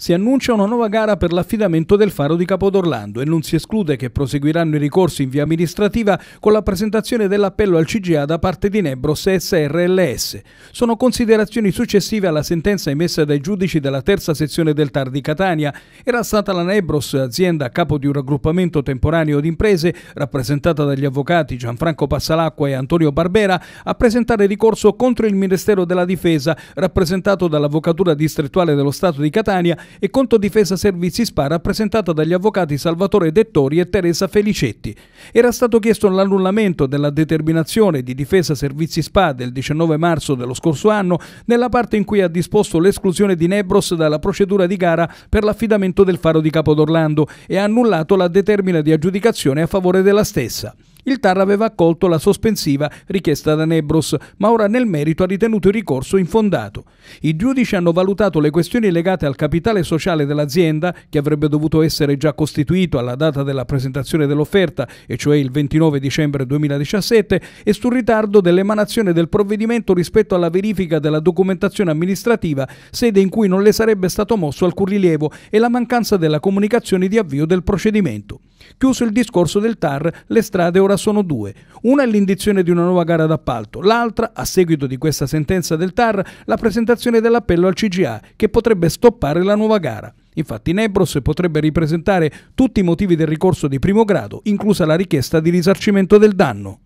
si annuncia una nuova gara per l'affidamento del faro di Capodorlando e non si esclude che proseguiranno i ricorsi in via amministrativa con la presentazione dell'appello al CGA da parte di Nebros SRLS. Sono considerazioni successive alla sentenza emessa dai giudici della terza sezione del TAR di Catania. Era stata la Nebros, azienda a capo di un raggruppamento temporaneo di imprese, rappresentata dagli avvocati Gianfranco Passalacqua e Antonio Barbera, a presentare ricorso contro il Ministero della Difesa, rappresentato dall'Avvocatura distrettuale dello Stato di Catania, e contro difesa Servizi SPA rappresentata dagli avvocati Salvatore Dettori e Teresa Felicetti. Era stato chiesto l'annullamento della determinazione di Difesa Servizi SPA del 19 marzo dello scorso anno nella parte in cui ha disposto l'esclusione di Nebros dalla procedura di gara per l'affidamento del faro di Capodorlando e ha annullato la determina di aggiudicazione a favore della stessa. Il TAR aveva accolto la sospensiva richiesta da Nebros, ma ora nel merito ha ritenuto il ricorso infondato. I giudici hanno valutato le questioni legate al capitale sociale dell'azienda, che avrebbe dovuto essere già costituito alla data della presentazione dell'offerta, e cioè il 29 dicembre 2017, e sul ritardo dell'emanazione del provvedimento rispetto alla verifica della documentazione amministrativa, sede in cui non le sarebbe stato mosso alcun rilievo, e la mancanza della comunicazione di avvio del procedimento. Chiuso il discorso del TAR, le strade ora sono due. Una è l'indizione di una nuova gara d'appalto, l'altra, a seguito di questa sentenza del TAR, la presentazione dell'appello al CGA, che potrebbe stoppare la nuova gara. Infatti Nebros potrebbe ripresentare tutti i motivi del ricorso di primo grado, inclusa la richiesta di risarcimento del danno.